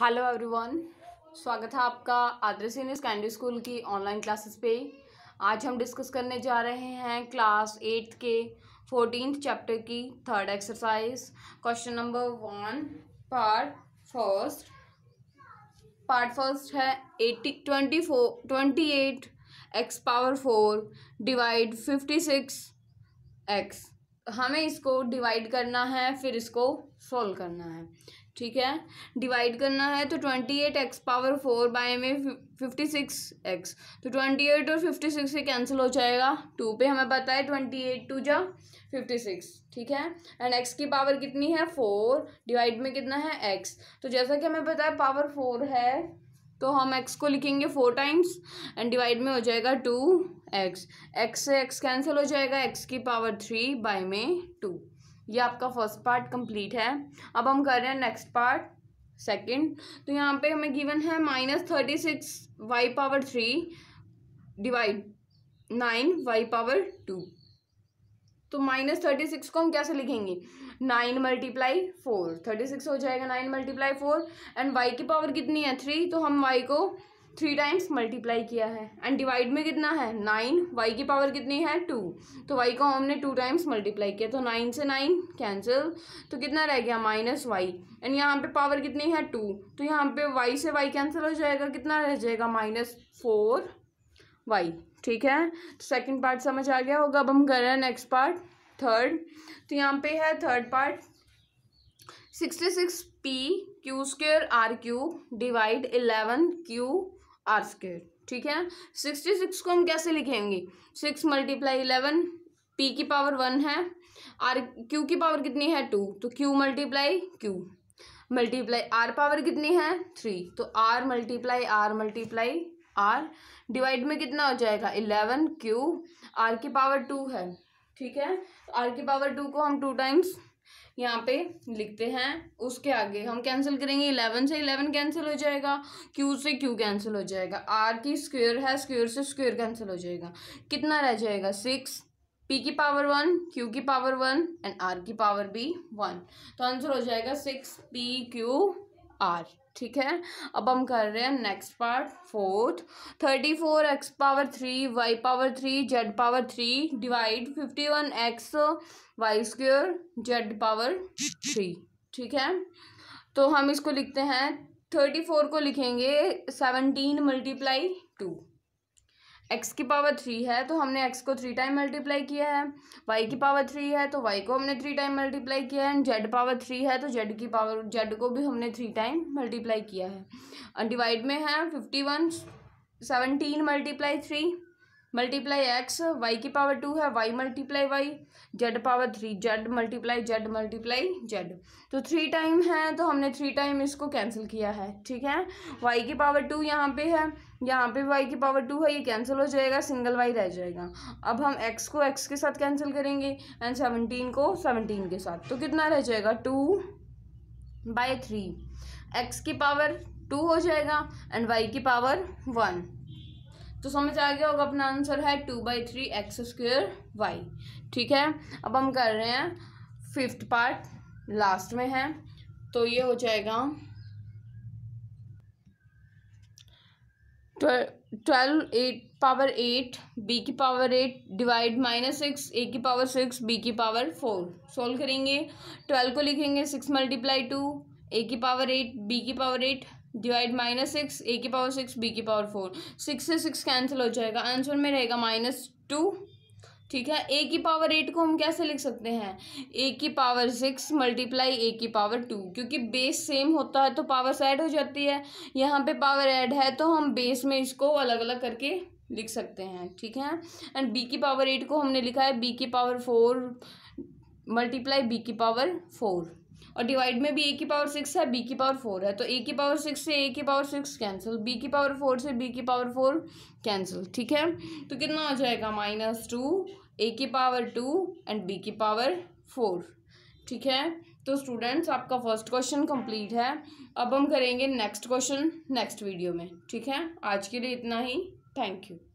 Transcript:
hello everyone स्वागत है आपका आदर सीनियर सेकेंडरी स्कूल की ऑनलाइन क्लासेस पे आज हम डिस्कस करने जा रहे हैं क्लास एट्थ के फोर्टीन चैप्टर की third exercise question number one part first part first है eighty twenty four twenty eight X power four divide fifty six X हमें इसको डिवाइड करना है फिर इसको सॉल्व करना है ठीक है डिवाइड करना है तो twenty eight X power four by में फिफ्टी सिक्स एक्स तो ट्वेंटी एट और फिफ्टी सिक्स से कैंसिल हो जाएगा टू पे हमें पता है ट्वेंटी एट टू जा फिफ्टी सिक्स ठीक है एंड एक्स की पावर कितनी है फोर डिवाइड में कितना है एक्स तो जैसा कि हमें पता है पावर फोर है तो हम एक्स को लिखेंगे फोर टाइम्स एंड डिवाइड में हो जाएगा टू एक्स एक्स से एक्स कैंसिल हो जाएगा एक्स की पावर थ्री बाय में टू ये आपका फर्स्ट पार्ट कंप्लीट है अब हम कर रहे हैं नेक्स्ट पार्ट सेकंड तो यहाँ पे हमें गिवन है minus thirty six Y power three divide nine Y power two तो माइनस थर्टी सिक्स को हम कैसे लिखेंगे nine multiply four thirty six हो जाएगा nine multiply four and Y की पावर कितनी है थ्री तो हम वाई को थ्री टाइम्स मल्टीप्लाई किया है एंड डिवाइड में कितना है नाइन वाई की पावर कितनी है टू तो वाई को हमने टू टाइम्स मल्टीप्लाई किया तो नाइन से नाइन कैंसिल तो कितना रह गया माइनस वाई एंड यहाँ पे पावर कितनी है टू तो यहाँ पे वाई से वाई कैंसिल हो जाएगा कितना रह जाएगा माइनस फोर वाई ठीक है तो सेकेंड पार्ट समझ आ गया होगा अब हम कर रहे हैं नेक्स्ट पार्ट थर्ड तो यहाँ पे है third part sixty six P Q square R cube divide eleven Q R square ठीक है सिक्सटी सिक्स को हम कैसे लिखेंगे सिक्स मल्टीप्लाई इलेवन पी की पावर वन है आर क्यू की पावर कितनी है टू तो Q multiply Q multiply R power कितनी है थ्री तो R multiply R multiply R divide में कितना हो जाएगा इलेवन क्यू आर की पावर टू है ठीक है आर की पावर टू को हम टू टाइम्स यहाँ पे लिखते हैं उसके आगे हम कैंसिल करेंगे इलेवन से इलेवन कैंसिल हो जाएगा क्यू से क्यू कैंसिल हो जाएगा आर की स्क्वेयर है स्क्वेयर से स्क्वेयर कैंसिल हो जाएगा कितना रह जाएगा सिक्स पी की पावर वन क्यू की पावर वन एंड आर की पावर भी वन तो आंसर हो जाएगा सिक्स पी क्यू आर ठीक है अब हम कर रहे हैं next part fourth thirty four X power three Y power three Z power three divide fifty one X Y square Z power three ठीक है तो हम इसको लिखते हैं थर्टी फोर को लिखेंगे सेवनटीन मल्टीप्लाई टू एक्स की पावर थ्री है तो हमने एक्स को थ्री टाइम मल्टीप्लाई किया है वाई की पावर थ्री है तो वाई को हमने थ्री टाइम मल्टीप्लाई किया है एंड जेड पावर थ्री है तो जेड की पावर जेड को भी हमने थ्री टाइम मल्टीप्लाई किया है डिवाइड में है fifty one seventeen multiply three multiply x y की पावर टू है y multiply y z power three z multiply z multiply z तो थ्री टाइम है तो हमने थ्री टाइम इसको कैंसिल किया है ठीक है वाई की पावर टू यहाँ पे है यहाँ पे वाई की पावर टू है ये कैंसिल हो जाएगा सिंगल वाई रह जाएगा अब हम एक्स को एक्स के साथ कैंसिल करेंगे एंड सेवनटीन को सेवनटीन के साथ तो कितना रह जाएगा टू बाय थ्री एक्स की पावर टू हो जाएगा एंड वाई की पावर वन तो समझ आ गया होगा अपना आंसर है two by three x square y ठीक है अब हम कर रहे हैं फिफ्थ पार्ट लास्ट में है तो ये हो जाएगा twelve eight power eight B की power eight divide minus six A की पावर सिक्स बी की पावर फोर सोल्व करेंगे ट्वेल्व को लिखेंगे सिक्स मल्टीप्लाई टू ए की पावर एट बी की power eight divide minus six A की पावर सिक्स बी की पावर फोर सिक्स से सिक्स कैंसिल हो जाएगा आंसर में रहेगा माइनस टू ठीक है ए की पावर एट को हम कैसे लिख सकते हैं ए की पावर सिक्स मल्टीप्लाई ए की पावर टू क्योंकि बेस सेम होता है तो पावर ऐड हो जाती है यहाँ पे पावर ऐड है तो हम बेस में इसको अलग अलग करके लिख सकते हैं ठीक है एंड बी की पावर एट को हमने लिखा है बी की पावर फोर मल्टीप्लाई बी की पावर फोर और डिवाइड में भी ए की पावर सिक्स है बी की पावर फोर है तो ए की पावर सिक्स से ए की पावर सिक्स कैंसिल बी की पावर फोर से बी की पावर फोर कैंसिल ठीक है तो कितना हो जाएगा माइनस टू ए की पावर टू एंड बी की पावर फोर ठीक है तो स्टूडेंट्स आपका फर्स्ट क्वेश्चन कंप्लीट है अब हम करेंगे नेक्स्ट क्वेश्चन नेक्स्ट वीडियो में ठीक है आज के लिए इतना ही थैंक यू